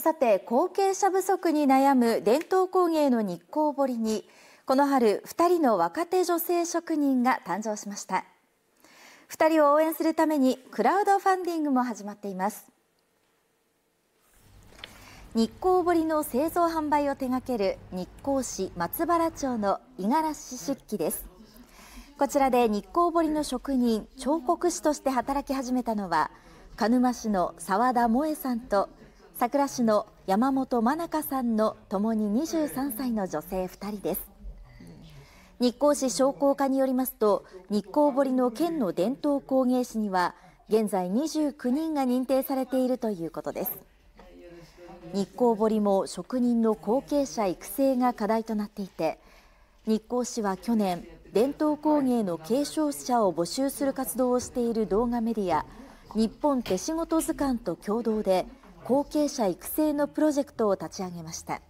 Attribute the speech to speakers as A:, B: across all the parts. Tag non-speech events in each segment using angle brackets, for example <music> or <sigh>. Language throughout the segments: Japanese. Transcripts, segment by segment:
A: さて後継者不足に悩む伝統工芸の日光彫りにこの春2人の若手女性職人が誕生しました2人を応援するためにクラウドファンディングも始まっています日光彫りの製造販売を手掛ける日光市松原町の五十嵐漆器ですこちらで日光彫りの職人彫刻師として働き始めたのは鹿沼市の沢田萌さんと佐倉市の山本真中さんのともに23歳の女性2人です日光市商工課によりますと日光堀の県の伝統工芸士には現在29人が認定されているということです日光堀も職人の後継者育成が課題となっていて日光市は去年伝統工芸の継承者を募集する活動をしている動画メディア日本手仕事図鑑と共同で後継者育成のプロジェクトを立ち上げました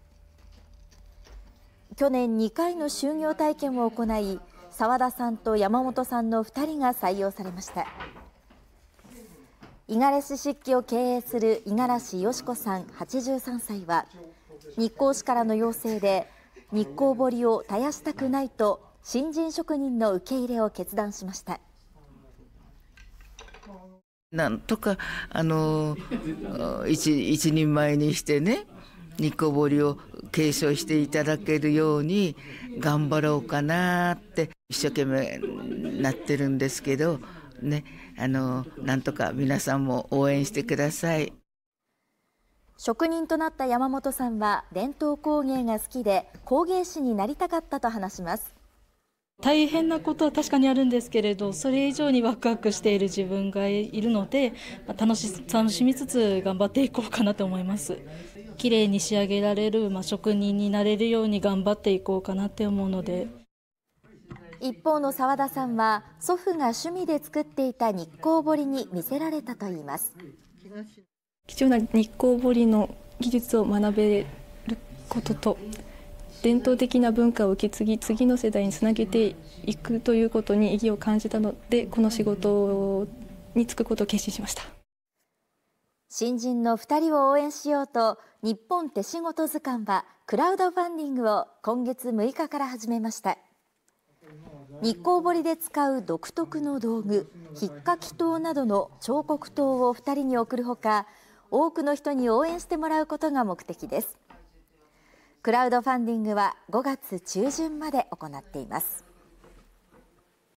A: 去年2回の就業体験を行い澤田さんと山本さんの2人が採用されました五十嵐漆器を経営する五十嵐よし子さん83歳は日光市からの要請で日光彫りを絶やしたくないと新人職人の受け入れを決断しました
B: なんとかあの <laughs> 一一人前にしてね日光りを継承していただけるように頑張ろうかなって一生懸命なってるんですけどねあのなんとか皆さんも応援してください職
A: 人となった山本さんは伝統工芸が好きで工芸士になりたかったと話します
C: 大変なことは確かにあるんですけれどそれ以上にワクワクしている自分がいるので楽し楽しみつつ頑張っていこうかなと思います綺麗に仕上げられる、まあ、職人になれるように頑張っていこうかなって思うので
A: 一方の澤田さんは祖父が趣味で作っていた日光彫りに魅せられたといいます貴重な日光彫りの
C: 技術を学べることと伝統的な文化を受け継ぎ次の世代につなげていくということに意義を感じたのでこの仕事に就くことを決心しました
A: 新人の2人を応援しようと日本手仕事図鑑はクラウドファンディングを今月6日から始めました日光彫りで使う独特の道具ひっかき刀などの彫刻刀を2人に送るほか多くの人に応援してもらうことが目的ですクラウドファンディングは5月中旬まで行っています。